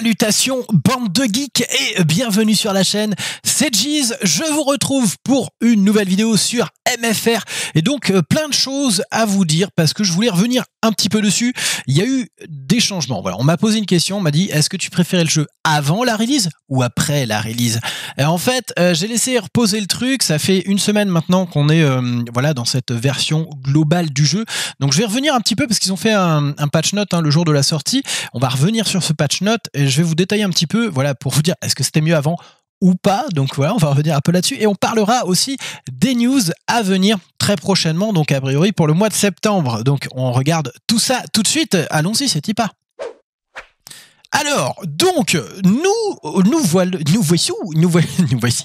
Salutations bande de geeks et bienvenue sur la chaîne. C'est Jeez, je vous retrouve pour une nouvelle vidéo sur MFR. Et donc, euh, plein de choses à vous dire parce que je voulais revenir un petit peu dessus. Il y a eu des changements. on m'a posé une question, on m'a dit est-ce que tu préférais le jeu avant la release ou après la release En fait, euh, j'ai laissé reposer le truc. Ça fait une semaine maintenant qu'on est euh, voilà dans cette version globale du jeu. Donc, je vais revenir un petit peu parce qu'ils ont fait un, patch note hein, le jour de la sortie. On va revenir sur ce patch note et je vais vous détailler un petit peu. Voilà pour vous dire est-ce que c'était mieux avant ou pas. Donc voilà, on va revenir un peu là-dessus. Et on parlera aussi des news à venir très prochainement, donc a priori pour le mois de septembre. Donc on regarde tout ça tout de suite. Allons-y, c'est pas. Alors, donc, nous, nous, nous voici, nous, voici, nous voici,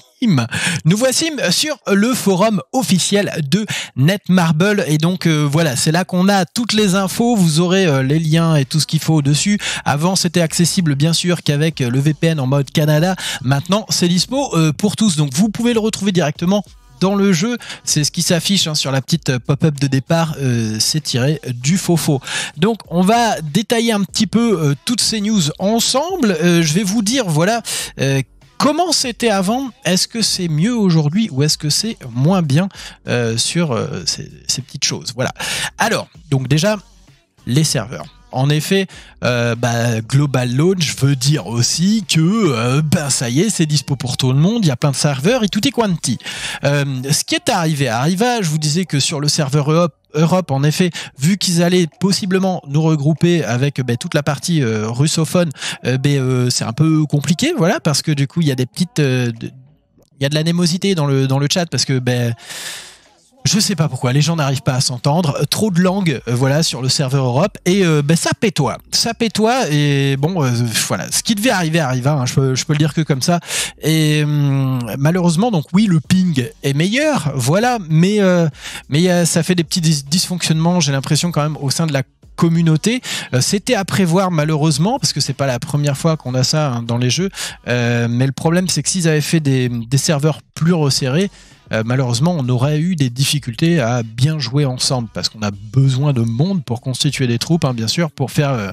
nous voici sur le forum officiel de Netmarble. Et donc, euh, voilà, c'est là qu'on a toutes les infos. Vous aurez euh, les liens et tout ce qu'il faut au-dessus. Avant, c'était accessible, bien sûr, qu'avec euh, le VPN en mode Canada. Maintenant, c'est dispo pour tous. Donc, vous pouvez le retrouver directement dans le jeu. C'est ce qui s'affiche hein, sur la petite euh, pop-up de départ. Euh, c'est tiré du faux faux. Donc on va détailler un petit peu euh, toutes ces news ensemble. je vais vous dire voilà comment c'était avant, est-ce que c'est mieux aujourd'hui ou est-ce que c'est moins bien sur ces, ces, petites choses. Voilà. Alors, donc déjà, les serveurs. En effet, euh, bah, global launch veut dire aussi que euh, ben ça y est, c'est dispo pour tout le monde, il y a plein de serveurs et tout est quanti. Euh, ce qui est arrivé à Arriva, je vous disais que sur le serveur Europe, en effet, vu qu'ils allaient possiblement nous regrouper avec ben, toute la partie russophone, ben, c'est un peu compliqué, voilà, parce que du coup, il y a des petites, il y a de l'animosité dans le dans le chat parce que ben je sais pas pourquoi, les gens n'arrivent pas à s'entendre. Euh, trop de langues, euh, voilà, sur le serveur Europe. Et euh, ben, ça pétoie. Ça pétoie. Et bon, voilà. Ce qui devait arriver arriva. Hein, je, peux, peux le dire que comme ça. Et hum, malheureusement, donc oui, le ping est meilleur. Voilà. Mais, mais ça fait des petits dysfonctionnements, j'ai l'impression, quand même, au sein de la communauté. C'était à prévoir malheureusement parce que c'est pas la première fois qu'on a ça hein, dans les jeux. mais le problème c'est que s'ils avaient fait des serveurs plus resserrés, euh, malheureusement, on aurait eu des difficultés à bien jouer ensemble parce qu'on a besoin de monde pour constituer des troupes, hein, bien sûr, pour faire euh,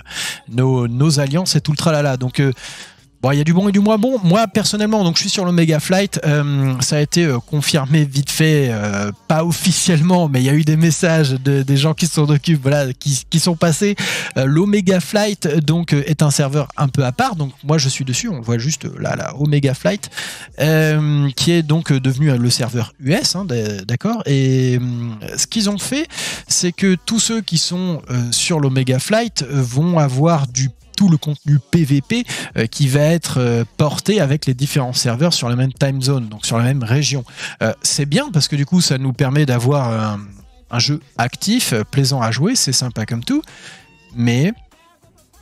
nos, nos, alliances et tout le tralala. Donc, euh, Bon, il y a du bon et du moins bon. Moi, personnellement, donc je suis sur l'Omega Flight. Euh, ça a été euh, confirmé vite fait, euh, pas officiellement, mais il y a eu des messages des gens qui s'en occupent, voilà, qui, sont passés. L'Omega Flight, donc, est un serveur un peu à part. Donc, moi, je suis dessus. On voit juste là, la Omega Flight, qui est donc devenu le serveur US, hein, d'accord. Et ce qu'ils ont fait, c'est que tous ceux qui sont sur l'Omega Flight vont avoir du tout le contenu PVP euh, qui va être euh, porté avec les différents serveurs sur la même time zone, donc sur la même région. Euh, c'est bien parce que du coup, ça nous permet d'avoir un, jeu actif, plaisant à jouer, c'est sympa comme tout, mais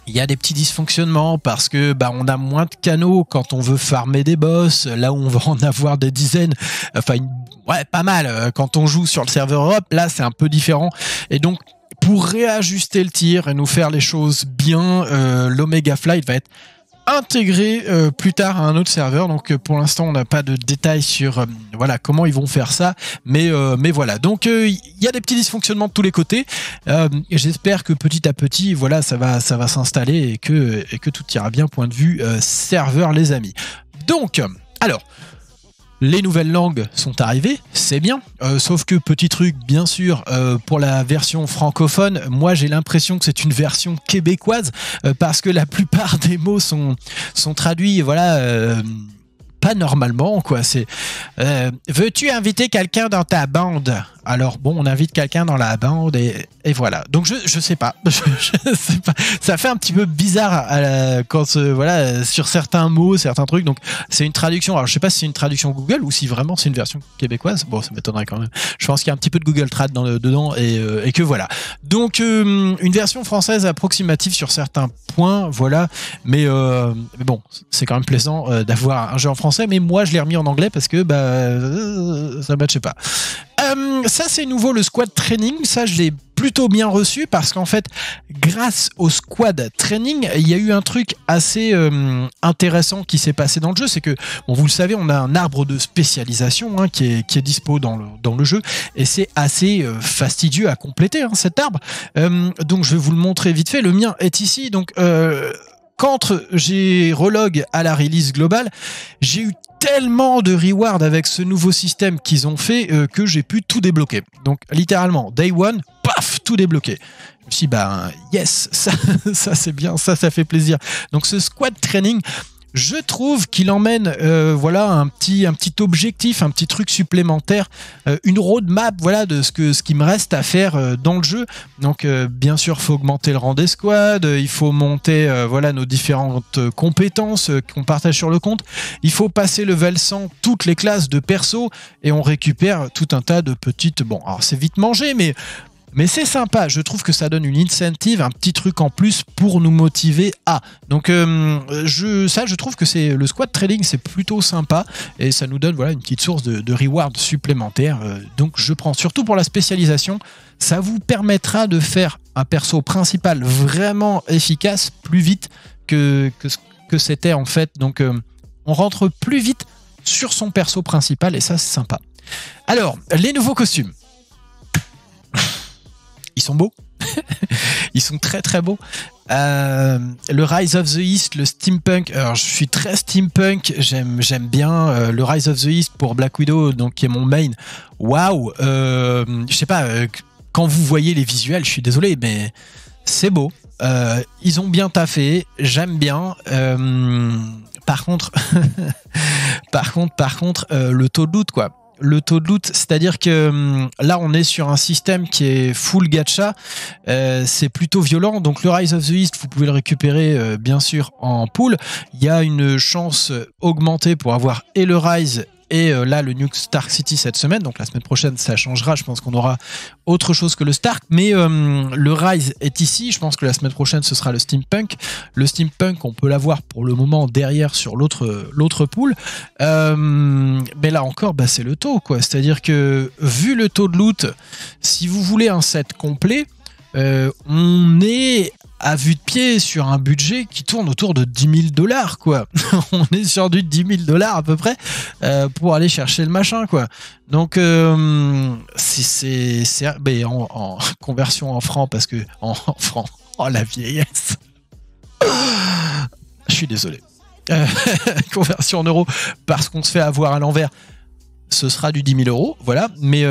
il y a des petits dysfonctionnements parce que bah, on a moins de canaux quand on veut farmer des boss, là où on va en avoir des dizaines, enfin ouais pas mal. Quand on joue sur le serveur Europe, là c'est un peu différent et donc pour réajuster le tir et nous faire les choses bien, euh, l'Omega Flight va être intégré euh, plus tard à un autre serveur. Donc euh, pour l'instant, on n'a pas de détails sur voilà comment ils vont faire ça, mais mais voilà. Donc il y a des petits dysfonctionnements de tous les côtés. J'espère que petit à petit, voilà, ça va ça va s'installer et que et que tout ira bien point de vue serveur, les amis. Donc alors les nouvelles langues sont arrivées, c'est bien. Euh, sauf que petit truc, bien sûr, euh, pour la version francophone, moi j'ai l'impression que c'est une version québécoise euh, parce que la plupart des mots sont, sont traduits, voilà. pas normalement quoi c'est veux-tu inviter quelqu'un dans ta bande alors bon, on invite quelqu'un dans la bande et, voilà. Donc je, je sais pas, Ça fait un petit peu bizarre euh, quand voilà sur certains mots, certains trucs. Donc c'est une traduction. Alors je sais pas si c'est une traduction Google ou si vraiment c'est une version québécoise. Bon, ça m'étonnerait quand même. Je pense qu'il y a un petit peu de Google Trad dans le, dedans et, euh, que voilà. Donc euh, une version française approximative sur certains points, voilà. Mais, bon, c'est quand même plaisant d'avoir un jeu en français. Mais moi, je l'ai remis en anglais parce que bah ça sais pas. Euh, ça, c'est nouveau, le squad training. Ça, je l'ai plutôt bien reçu parce qu'en fait, grâce au squad training, il y a eu un truc assez euh, intéressant qui s'est passé dans le jeu. C'est que, vous le savez, on a un arbre de spécialisation hein, qui, est, qui, dispo dans le, jeu et c'est assez euh, fastidieux à compléter hein, cet arbre. donc, je vais vous le montrer vite fait. Le mien est ici. Donc, quand j'ai relog à la release globale, j'ai eu tellement de rewards avec ce nouveau système qu'ils ont fait euh, que j'ai pu tout débloquer. Donc littéralement, day one, paf, tout débloqué. Je me suis dit, ben, yes, ça, ça c'est bien, ça, ça fait plaisir. Donc ce squad training, je trouve qu'il emmène euh, voilà un petit un petit objectif, un petit truc supplémentaire, euh, une roadmap voilà de ce que ce qui me reste à faire euh, dans le jeu. Donc bien sûr, faut augmenter le rang des il faut monter voilà nos différentes compétences qu'on partage sur le compte, il faut passer le 100 toutes les classes de perso et on récupère tout un tas de petites bon, alors c'est vite mangé mais mais c'est sympa, je trouve que ça donne une incentive, un petit truc en plus pour nous motiver à. Donc euh, je, ça, je trouve que c'est le squat trading, c'est plutôt sympa et ça nous donne voilà une petite source de, rewards reward supplémentaire. Euh, donc je prends surtout pour la spécialisation, ça vous permettra de faire un perso principal vraiment efficace plus vite que que, que c'était en fait. Donc euh, on rentre plus vite sur son perso principal et ça c'est sympa. Alors les nouveaux costumes ils sont beaux. ils sont très très beaux. Euh, le Rise of the East, le steampunk. Alors, je suis très steampunk. J'aime j'aime bien euh, le Rise of the East pour Black Widow, donc qui est mon main. Waouh. Euh, je sais pas. quand vous voyez les visuels, je suis désolé, mais c'est beau. ils ont bien taffé. J'aime bien. par contre, par contre, par contre, le taux de loot quoi le taux de loot. C'est-à-dire que euh, là, on est sur un système qui est full gacha. Euh, c'est plutôt violent. Donc le Rise of the East, vous pouvez le récupérer euh, bien sûr en pool. Il y a une chance augmentée pour avoir et le Rise et euh, là, le Nuke Stark City cette semaine. Donc la semaine prochaine, ça changera. Je pense qu'on aura autre chose que le Stark. Mais euh, le Rise est ici. Je pense que la semaine prochaine, ce sera le Steampunk. Le Steampunk, on peut l'avoir pour le moment derrière sur l'autre l'autre pool. Euh, mais là encore, bah, c'est le taux. quoi. C'est-à-dire que vu le taux de loot, si vous voulez un set complet, on est à vue de pied sur un budget qui tourne autour de 10 000 dollars, quoi. On est sur du 10 000 dollars à peu près euh, pour aller chercher le machin, quoi. Donc, euh, si c'est en, conversion en francs, parce que en, francs, oh la vieillesse. Je suis désolé. Euh, conversion en euros, parce qu'on se fait avoir à l'envers ce sera du 10 000 euros, voilà. Mais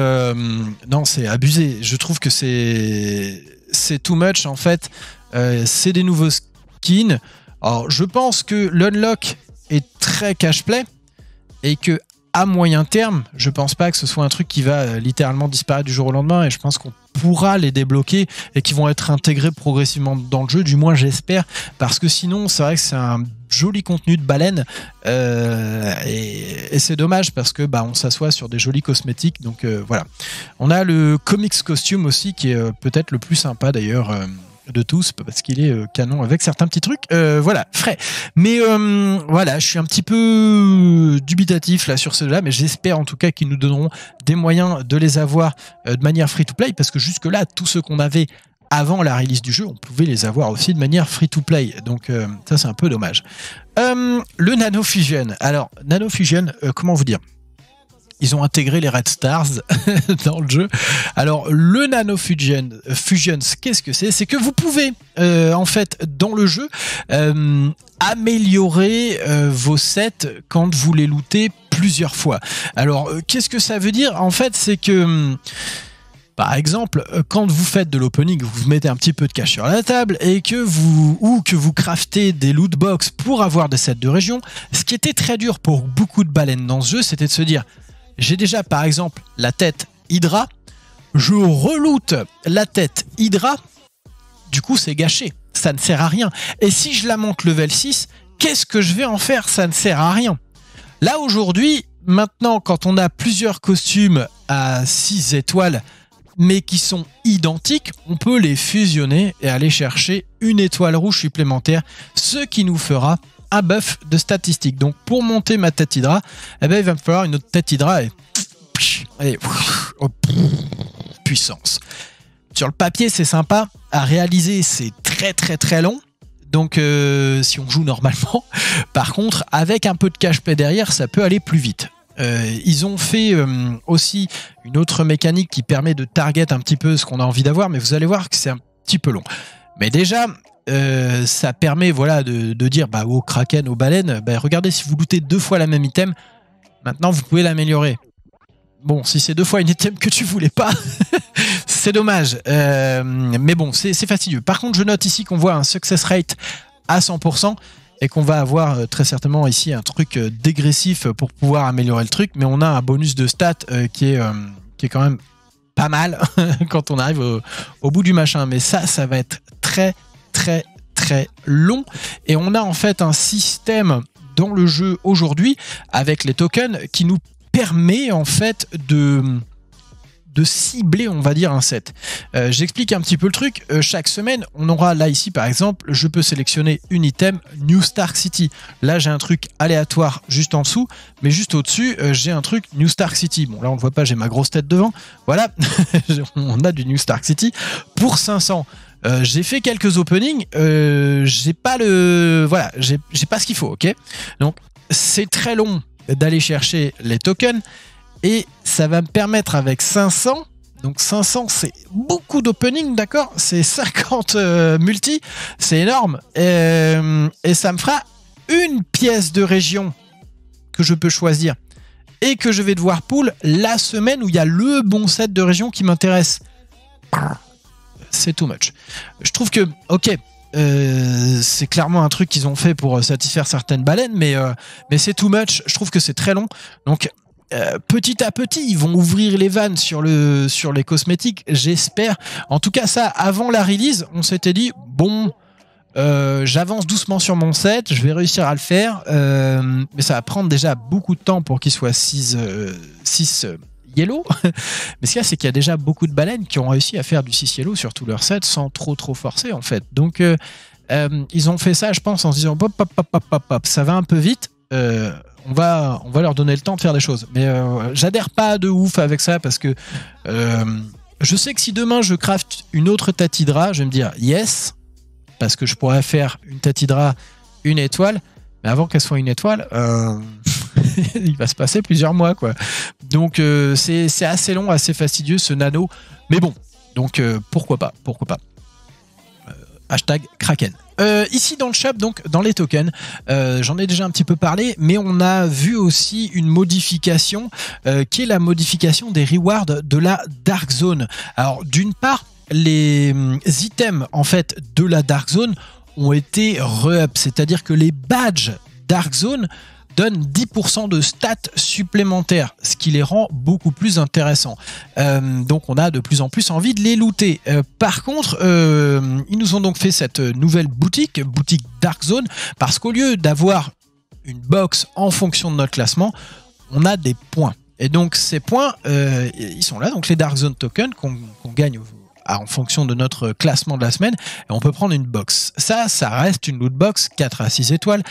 non, c'est abusé. Je trouve que c'est c'est too much en fait euh, c'est des nouveaux skins. Alors, je pense que l'unlock est très cash play et que à moyen terme, je pense pas que ce soit un truc qui va euh, littéralement disparaître du jour au lendemain et je pense qu'on pourra les débloquer et qui vont être intégrés progressivement dans le jeu, du moins j'espère, parce que sinon c'est vrai que c'est un joli contenu de baleine euh, et, c'est dommage parce que bah on s'assoit sur des jolis cosmétiques donc voilà. On a le comics costume aussi qui est peut-être le plus sympa d'ailleurs de tous parce qu'il est euh, canon avec certains petits trucs. Euh, voilà, frais. Mais euh, voilà, je suis un petit peu dubitatif là sur ceux-là, mais j'espère en tout cas qu'ils nous donneront des moyens de les avoir de manière free-to-play parce que jusque-là, tout ce qu'on avait avant la release du jeu, on pouvait les avoir aussi de manière free-to-play. Donc ça, c'est un peu dommage. le Nano Fusion. Alors, Nano Fusion, comment vous dire ils ont intégré les Red Stars dans le jeu. Alors le Nano Fusion, Fusions, qu'est-ce que c'est C'est que vous pouvez euh, en fait dans le jeu euh, améliorer euh, vos sets quand vous les lootez plusieurs fois. Alors qu'est-ce que ça veut dire En fait, c'est que hum, par exemple, quand vous faites de l'opening, vous mettez un petit peu de cash sur la table et que vous ou que vous craftez des loot box pour avoir des sets de région. Ce qui était très dur pour beaucoup de baleines dans ce jeu, c'était de se dire j'ai déjà par exemple la tête Hydra. Je reloute la tête Hydra. Du coup, c'est gâché. Ça ne sert à rien. Et si je la monte level 6, qu'est-ce que je vais en faire Ça ne sert à rien. Là aujourd'hui, maintenant, quand on a plusieurs costumes à 6 étoiles, mais qui sont identiques, on peut les fusionner et aller chercher une étoile rouge supplémentaire, ce qui nous fera un buff de statistiques. Donc pour monter ma tête hydra, eh ben, il va me falloir une autre tête hydra et, puissance. Sur le papier, c'est sympa. À réaliser, c'est très très très long. Donc euh, si on joue normalement, par contre, avec un peu de cache play derrière, ça peut aller plus vite. Euh, ils ont fait euh, aussi une autre mécanique qui permet de target un petit peu ce qu'on a envie d'avoir, mais vous allez voir que c'est un petit peu long. Mais déjà, euh, ça permet voilà de, dire bah, au kraken, aux baleines, bah, regardez si vous lootez deux fois la même item, maintenant vous pouvez l'améliorer. Bon, si c'est deux fois une item que tu voulais pas, c'est dommage. Euh, mais bon, c'est fastidieux. Par contre, je note ici qu'on voit un success rate à 100% et qu'on va avoir euh, très certainement ici un truc dégressif pour pouvoir améliorer le truc, mais on a un bonus de stats qui, est, qui est quand même pas mal quand on arrive au, au bout du machin. Mais ça, ça va être très très très long et on a en fait un système dans le jeu aujourd'hui avec les tokens qui nous permet en fait de de cibler, on va dire, un set. Euh, j'explique un petit peu le truc. Euh, chaque semaine, on aura là ici, par exemple, je peux sélectionner un item New Stark City. Là, j'ai un truc aléatoire juste en dessous, mais juste au-dessus, euh, j'ai un truc New Stark City. Bon, là, on ne voit pas, j'ai ma grosse tête devant. Voilà, on a du New Stark City pour 500. Euh, j'ai fait quelques openings, euh, j'ai pas le, voilà, j'ai pas ce qu'il faut, ok. Donc c'est très long d'aller chercher les tokens et ça va me permettre avec 500 donc 500, c'est beaucoup d'opening, d'accord C'est 50 euh, multi, c'est énorme. Et, ça me fera une pièce de région que je peux choisir et que je vais devoir pull la semaine où il y a le bon set de région qui m'intéresse c'est too much. Je trouve que, ok, euh, c'est clairement un truc qu'ils ont fait pour euh, satisfaire certaines baleines, mais, euh, mais c'est too much. Je trouve que c'est très long. Donc, petit à petit, ils vont ouvrir les vannes sur, le, sur les cosmétiques, j'espère. En tout cas, ça, avant la release, on s'était dit, bon, j'avance doucement sur mon set, je vais réussir à le faire, mais ça va prendre déjà beaucoup de temps pour qu'il soit 6, 6 yellow. Mais ce qu'il y a, c'est qu'il y a déjà beaucoup de baleines qui ont réussi à faire du 6 yellow sur tous leur set sans trop trop forcer en fait. Donc euh, euh, ils ont fait ça, je pense, en se disant pop pop pop pop pop, ça va un peu vite. Euh, on va, on va leur donner le temps de faire des choses. Mais j'adhère pas de ouf avec ça parce que je sais que si demain je craft une autre Tatidra, je vais me dire yes, parce que je pourrais faire une Tatidra, une étoile, mais avant qu'elle soit une étoile, il va se passer plusieurs mois, quoi. Donc euh, c'est assez long, assez fastidieux ce nano. Mais bon, donc euh, pourquoi pas, pourquoi pas. Euh, hashtag Kraken. ici dans le shop, donc dans les tokens, j'en ai déjà un petit peu parlé, mais on a vu aussi une modification qui est la modification des rewards de la Dark Zone. Alors d'une part, les mm, items en fait de la Dark Zone ont été re-up, c'est-à-dire que les badges Dark Zone donne 10% de stats supplémentaires, ce qui les rend beaucoup plus intéressants. Euh, donc on a de plus en plus envie de les looter. Euh, par contre, euh, ils nous ont donc fait cette nouvelle boutique, boutique Dark Zone, parce qu'au lieu d'avoir une box en fonction de notre classement, on a des points. Et donc ces points, ils sont là, donc les Dark Zone tokens qu'on gagne en fonction de notre classement de la semaine, on peut prendre une box. Ça, ça reste une loot box 4 à 6 étoiles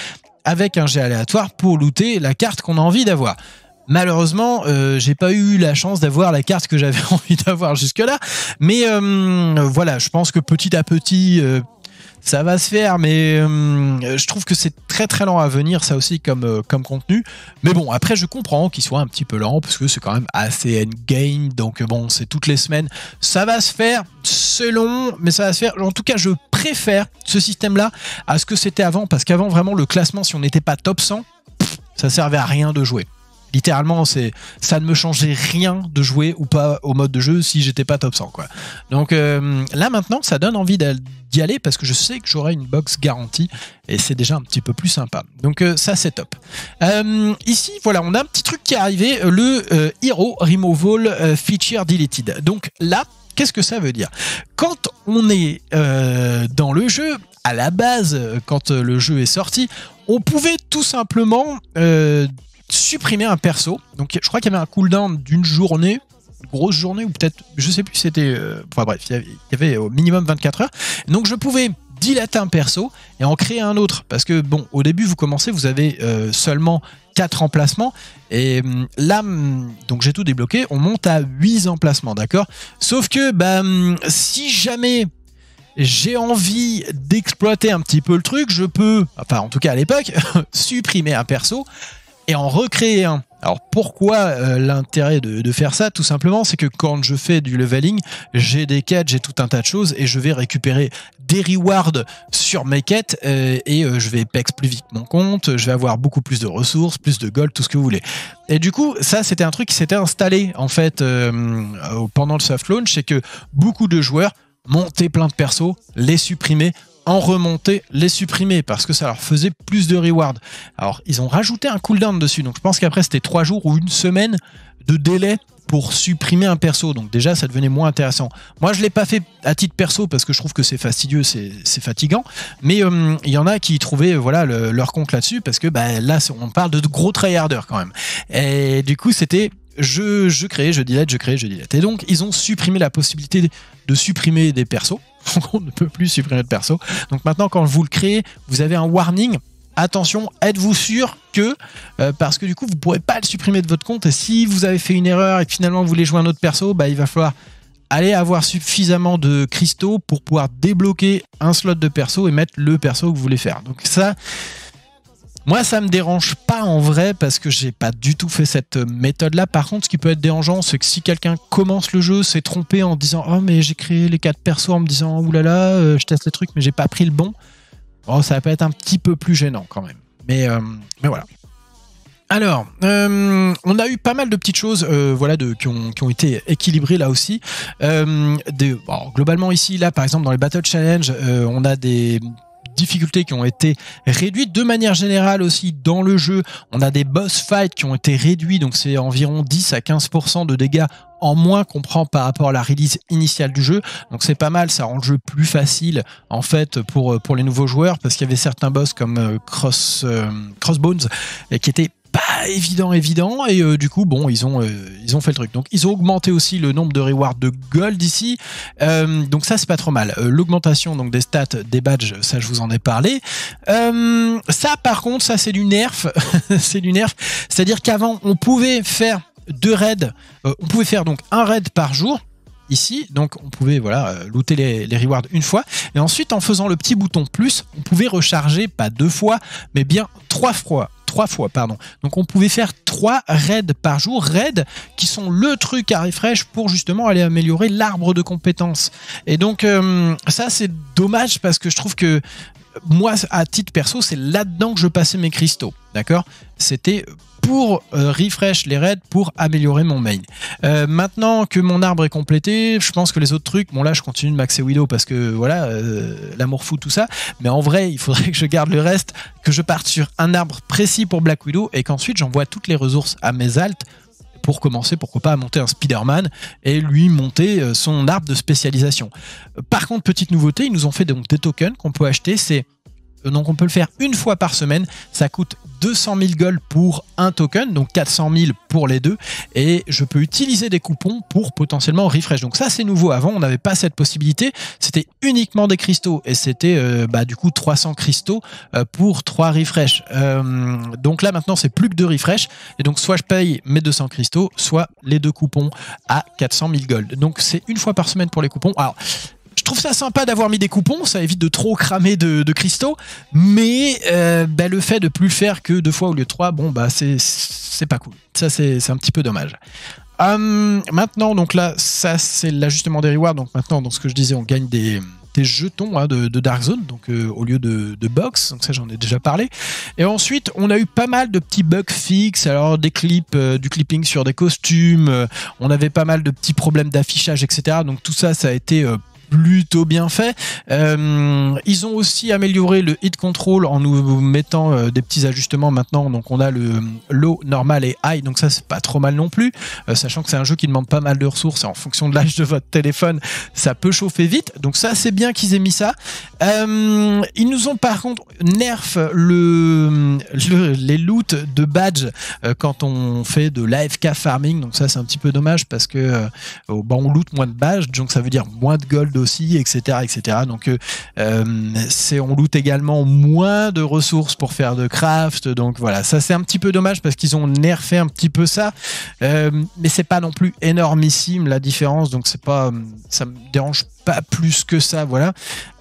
avec un jet aléatoire pour looter la carte qu'on a envie d'avoir. Malheureusement, euh, j'ai pas eu la chance d'avoir la carte que j'avais envie d'avoir jusque-là, mais euh, voilà, je pense que petit à petit, euh, ça va se faire, mais euh, je trouve que c'est très très lent à venir, ça aussi, comme, euh, comme contenu. Mais bon, après, je comprends qu'il soit un petit peu lent, parce que c'est quand même assez endgame, donc euh, bon, c'est toutes les semaines. Ça va se faire, c'est long, mais ça va se faire. En tout cas, je préfère ce système-là à ce que c'était avant, parce qu'avant, vraiment, le classement, si on n'était pas top 100, ça servait à rien de jouer. Littéralement, c'est ça ne me changeait rien de jouer ou pas au mode de jeu si j'étais pas top 100 quoi. Donc euh, là maintenant, ça donne envie d'y aller parce que je sais que j'aurai une box garantie et c'est déjà un petit peu plus sympa. Donc euh, ça c'est top. Euh, ici, voilà, on a un petit truc qui est arrivé, le Hero Removal Feature Deleted. Donc là, qu'est-ce que ça veut dire Quand on est dans le jeu, à la base, quand le jeu est sorti, on pouvait tout simplement supprimer un perso. Donc je crois qu'il y avait un cooldown d'une journée, grosse journée, ou peut-être, je sais plus c'était... Euh, enfin bref, il y, avait, au minimum 24 heures. Donc je pouvais dilater un perso et en créer un autre. Parce que bon, au début, vous commencez, vous avez euh, seulement 4 emplacements. Et hum, là, hum, donc j'ai tout débloqué, on monte à 8 emplacements, d'accord Sauf que, bah, hum, si jamais j'ai envie d'exploiter un petit peu le truc, je peux, enfin en tout cas à l'époque, supprimer un perso, et en recréer un. Alors pourquoi euh, l'intérêt de, faire ça Tout simplement, c'est que quand je fais du leveling, j'ai des quêtes, j'ai tout un tas de choses et je vais récupérer des rewards sur mes quêtes euh, et euh, je vais pex plus vite mon compte, je vais avoir beaucoup plus de ressources, plus de gold, tout ce que vous voulez. Et du coup, ça c'était un truc qui s'était installé en fait pendant le soft launch, c'est que beaucoup de joueurs montaient plein de persos, les supprimaient, en remonter les supprimer parce que ça leur faisait plus de rewards. Alors, ils ont rajouté un cooldown dessus, donc je pense qu'après c'était trois jours ou une semaine de délai pour supprimer un perso. Donc déjà, ça devenait moins intéressant. Moi, je l'ai pas fait à titre perso parce que je trouve que c'est fastidieux, c'est fatigant. Mais euh, il y en a qui trouvaient voilà leur compte là-dessus parce que bah, là, on parle de gros tryharders quand même. Et du coup, c'était je, crée, je delete, je crée, je delete. » Et donc, ils ont supprimé la possibilité de, supprimer des persos. on ne peut plus supprimer de persos. Donc maintenant, quand vous le créez, vous avez un warning. Attention, êtes-vous sûr que, euh, parce que du coup, vous ne pourrez pas le supprimer de votre compte. Et si vous avez fait une erreur et que finalement vous voulez jouer un autre perso, bah, il va falloir aller avoir suffisamment de cristaux pour pouvoir débloquer un slot de perso et mettre le perso que vous voulez faire. Donc ça, moi, ça me dérange pas en vrai parce que j'ai pas du tout fait cette méthode-là. Par contre, ce qui peut être dérangeant, c'est que si quelqu'un commence le jeu, s'est trompé en disant Oh, mais j'ai créé les quatre persos en me disant Oulala, oh là là, euh, je teste les trucs, mais j'ai pas pris le bon. Bon, oh, ça peut être un petit peu plus gênant quand même. Mais, euh, mais voilà. Alors, euh, on a eu pas mal de petites choses, voilà, de, qui, ont, été équilibrées là aussi. globalement ici, là, par exemple, dans les Battle Challenge, on a des difficultés qui ont été réduites de manière générale aussi dans le jeu. On a des boss fights qui ont été réduits, donc c'est environ 10 à 15% de dégâts en moins qu'on prend par rapport à la release initiale du jeu. Donc c'est pas mal, ça rend le jeu plus facile en fait pour, pour les nouveaux joueurs parce qu'il y avait certains boss comme euh, Cross, euh, Crossbones euh, qui étaient pas évident, évident. Et euh, du coup, bon, ils ont, euh, ils ont fait le truc. Donc, ils ont augmenté aussi le nombre de rewards de gold ici. Euh, donc, ça, c'est pas trop mal. L'augmentation donc des stats, des badges, ça, je vous en ai parlé. ça, par contre, ça, c'est du nerf. c'est du nerf. C'est-à-dire qu'avant, on pouvait faire deux raids. on pouvait faire donc un raid par jour ici. Donc on pouvait voilà looter les, les, rewards une fois. Et ensuite en faisant le petit bouton plus, on pouvait recharger pas deux fois, mais bien trois fois trois fois, pardon. Donc on pouvait faire trois raids par jour, raids qui sont le truc à refresh pour justement aller améliorer l'arbre de compétences. Et donc euh, ça c'est dommage parce que je trouve que moi, à titre perso, c'est là-dedans que je passais mes cristaux. D'accord C'était pour euh, refresh les raids, pour améliorer mon main. Euh, maintenant que mon arbre est complété, je pense que les autres trucs, bon là je continue de maxer Widow parce que voilà, euh, l'amour fou, tout ça, mais en vrai il faudrait que je garde le reste, que je parte sur un arbre précis pour Black Widow et qu'ensuite j'envoie toutes les ressources à mes altes pour commencer, pourquoi pas, à monter un Spider-Man et lui monter euh, son arbre de spécialisation. Par contre, petite nouveauté, ils nous ont fait donc des tokens qu'on peut acheter, c'est euh, donc on peut le faire une fois par semaine. Ça coûte 200 000 gold pour un token, donc 400 000 pour les deux. Et je peux utiliser des coupons pour potentiellement refresh. Donc ça c'est nouveau. Avant on n'avait pas cette possibilité. C'était uniquement des cristaux et c'était euh, bah, du coup 300 cristaux euh, pour 3 refresh. donc là maintenant c'est plus que 2 refresh. Et donc soit je paye mes 200 cristaux, soit les deux coupons à 400 000 gold. Donc c'est une fois par semaine pour les coupons. Alors trouve ça sympa d'avoir mis des coupons, ça évite de trop cramer de, cristaux, mais euh, bah, le fait de plus faire que deux fois au lieu de trois, bon bah c'est pas cool. Ça c'est un petit peu dommage. Hum, maintenant, donc là, ça c'est l'ajustement des rewards. Donc maintenant, dans ce que je disais, on gagne des, des jetons hein, de, Dark Zone, donc euh, au lieu de, de, box. Donc ça, j'en ai déjà parlé. Et ensuite, on a eu pas mal de petits bugs fixes. Alors des clips, euh, du clipping sur des costumes. on avait pas mal de petits problèmes d'affichage, etc. Donc tout ça, ça a été plutôt bien fait. Euh, ils ont aussi amélioré le hit control en nous mettant euh, des petits ajustements maintenant. Donc on a le euh, low, normal et high. Donc ça c'est pas trop mal non plus, sachant que c'est un jeu qui demande pas mal de ressources et en fonction de l'âge de votre téléphone, ça peut chauffer vite. Donc ça c'est bien qu'ils aient mis ça. ils nous ont par contre nerf le les loot de badges euh, quand on fait de l'AFK farming. Donc ça, c'est un petit peu dommage parce que euh, ben, on loot moins de badges, donc ça veut dire moins de gold aussi, etc., etc. Donc euh, on loot également moins de ressources pour faire de craft. Donc voilà, ça c'est un petit peu dommage parce qu'ils ont nerfé un petit peu ça, mais c'est pas non plus énormissime la différence. Donc c'est pas, ça me dérange plus que ça, voilà.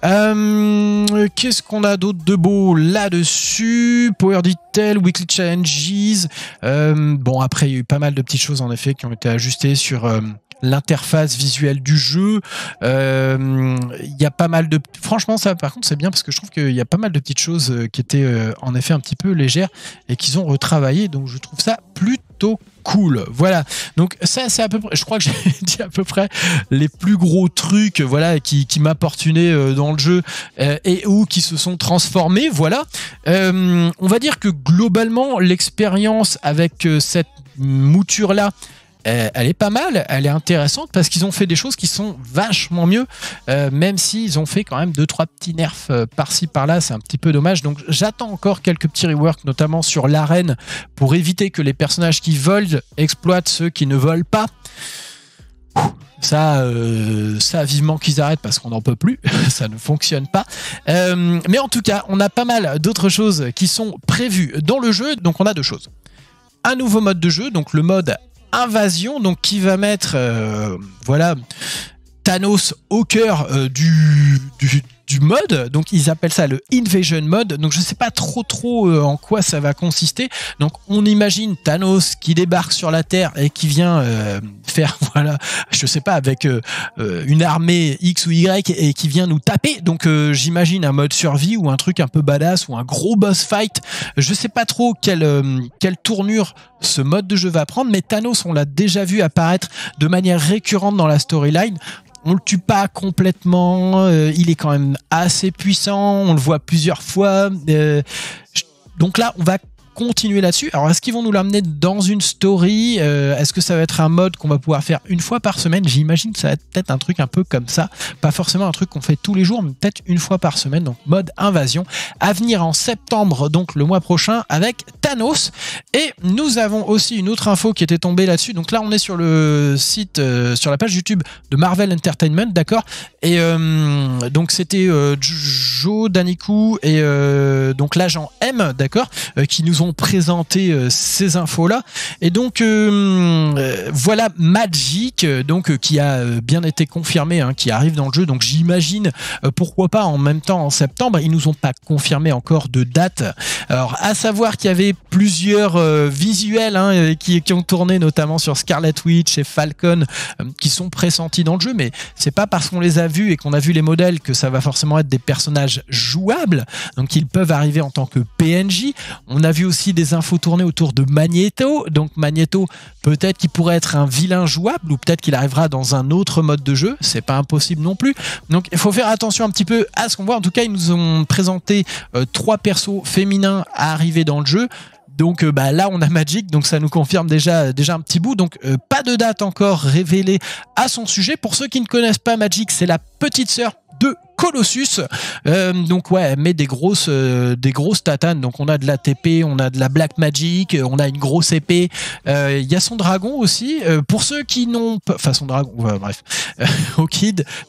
Euh, qu'est-ce qu'on a d'autre de beau là-dessus Power Detail, Weekly Challenges. Euh, bon, après, il y a eu pas mal de petites choses, en effet, qui ont été ajustées sur... Euh, l'interface visuelle du jeu. Il y a pas mal de. Franchement, ça, par contre, c'est bien parce que je trouve qu'il y a pas mal de petites choses qui étaient en effet un petit peu légères et qu'ils ont retravaillé. Donc, je trouve ça plutôt cool. Voilà. Donc ça, c'est à peu près. Je crois que j'ai dit à peu près les plus gros trucs, voilà, qui, qui m'apportunaient euh, dans le jeu euh, et ou qui se sont transformés. Voilà. Euh, on va dire que globalement, l'expérience avec cette mouture là euh, elle est pas mal, elle est intéressante parce qu'ils ont fait des choses qui sont vachement mieux, euh, même s'ils ont fait quand même deux trois petits nerfs euh, par-ci par-là, c'est un petit peu dommage. Donc j'attends encore quelques petits reworks, notamment sur l'arène, pour éviter que les personnages qui volent exploitent ceux qui ne volent pas. ça, ça vivement qu'ils arrêtent parce qu'on n'en peut plus, ça ne fonctionne pas. mais en tout cas, on a pas mal d'autres choses qui sont prévues dans le jeu, donc on a deux choses. Un nouveau mode de jeu, donc le mode Invasion, donc qui va mettre, euh, voilà, Thanos au cœur euh, du, du mode. Donc ils appellent ça le invasion mode. Donc je sais pas trop trop euh, en quoi ça va consister. Donc on imagine Thanos qui débarque sur la Terre et qui vient euh, faire voilà, je sais pas avec euh, une armée X ou Y et qui vient nous taper. Donc j'imagine un mode survie ou un truc un peu badass ou un gros boss fight. Je sais pas trop quelle quelle tournure ce mode de jeu va prendre mais Thanos on l'a déjà vu apparaître de manière récurrente dans la storyline on le tue pas complètement. Euh, il est quand même assez puissant. On le voit plusieurs fois. Euh, donc là, on va continuer là-dessus. Alors, est-ce qu'ils vont nous l'amener dans une story euh, Est-ce que ça va être un mode qu'on va pouvoir faire une fois par semaine J'imagine que ça va être peut-être un truc un peu comme ça. Pas forcément un truc qu'on fait tous les jours, mais peut-être une fois par semaine. Donc, mode invasion. À venir en septembre, donc le mois prochain, avec Thanos. Et nous avons aussi une autre info qui était tombée là-dessus. Donc là, on est sur le site, euh, sur la page YouTube de Marvel Entertainment, d'accord Et euh, donc, c'était Joe Danikou et donc l'agent M, d'accord Qui nous ont présenté présenter euh, ces infos-là. Et donc euh, euh, voilà Magic, donc qui a bien été confirmé, hein, qui arrive dans le jeu. Donc j'imagine pourquoi pas en même temps en septembre. Ils nous ont pas confirmé encore de date. Alors à savoir qu'il y avait plusieurs visuels hein, qui, qui, ont tourné notamment sur Scarlet Witch et Falcon qui sont pressentis dans le jeu, mais c'est pas parce qu'on les a vus et qu'on a vu les modèles que ça va forcément être des personnages jouables. Donc ils peuvent arriver en tant que PNJ. On a vu aussi des infos tournées autour de Magneto. Donc Magneto, peut-être qu'il pourrait être un vilain jouable ou peut-être qu'il arrivera dans un autre mode de jeu. C'est pas impossible non plus. Donc il faut faire attention un petit peu à ce qu'on voit. En tout cas, ils nous ont présenté euh, trois persos féminins à arriver dans le jeu. Donc euh, bah, là, on a Magic, donc ça nous confirme déjà, déjà un petit bout. Donc euh, pas de date encore révélée à son sujet. Pour ceux qui ne connaissent pas Magic, c'est la petite sœur Colossus. Euh, donc ouais, elle met des grosses, euh, des grosses tatanes. Donc on a de la TP, on a de la Black Magic, euh, on a une grosse épée. Il y a son dragon aussi. pour ceux qui n'ont, pas, enfin son dragon, bref, au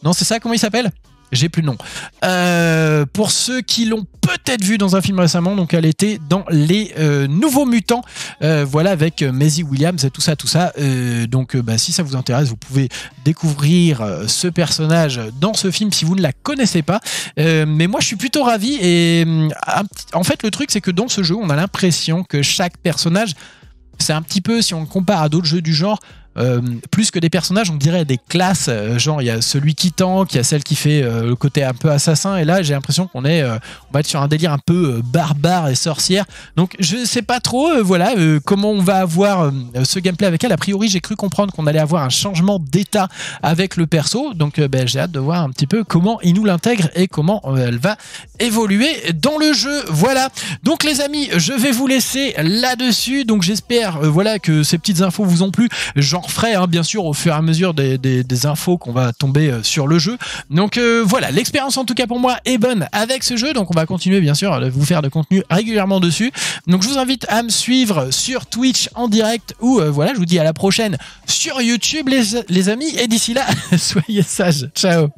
Non, c'est ça. Comment il s'appelle j'ai plus de nom. Euh, pour ceux qui l'ont peut-être vu dans un film récemment, donc elle était dans Les euh, Nouveaux Mutants, euh, voilà, avec Maisie Williams et tout ça, tout ça. donc, bah, si ça vous intéresse, vous pouvez découvrir ce personnage dans ce film si vous ne la connaissez pas. mais moi, je suis plutôt ravi. Et mm, en fait, le truc, c'est que dans ce jeu, on a l'impression que chaque personnage, c'est un petit peu, si on le compare à d'autres jeux du genre, euh, plus que des personnages, on dirait des classes. Euh, genre, il y a celui qui tank, il y a celle qui fait euh, le côté un peu assassin. Et là, j'ai l'impression qu'on est, on va être sur un délire un peu barbare et sorcière. Donc, je sais pas trop, voilà, comment on va avoir ce gameplay avec elle. A priori, j'ai cru comprendre qu'on allait avoir un changement d'état avec le perso. Donc, ben, j'ai hâte de voir un petit peu comment il nous l'intègre et comment elle va évoluer dans le jeu. Voilà. Donc, les amis, je vais vous laisser là-dessus. Donc, j'espère, voilà, que ces petites infos vous ont plu frais hein, bien sûr au fur et à mesure des, infos qu'on va tomber euh, sur le jeu. Donc euh, voilà, l'expérience en tout cas pour moi est bonne avec ce jeu, donc on va continuer bien sûr à vous faire de contenu régulièrement dessus. Donc je vous invite à me suivre sur Twitch en direct ou euh, voilà, je vous dis à la prochaine sur YouTube les, les amis et d'ici là, soyez sages. Ciao.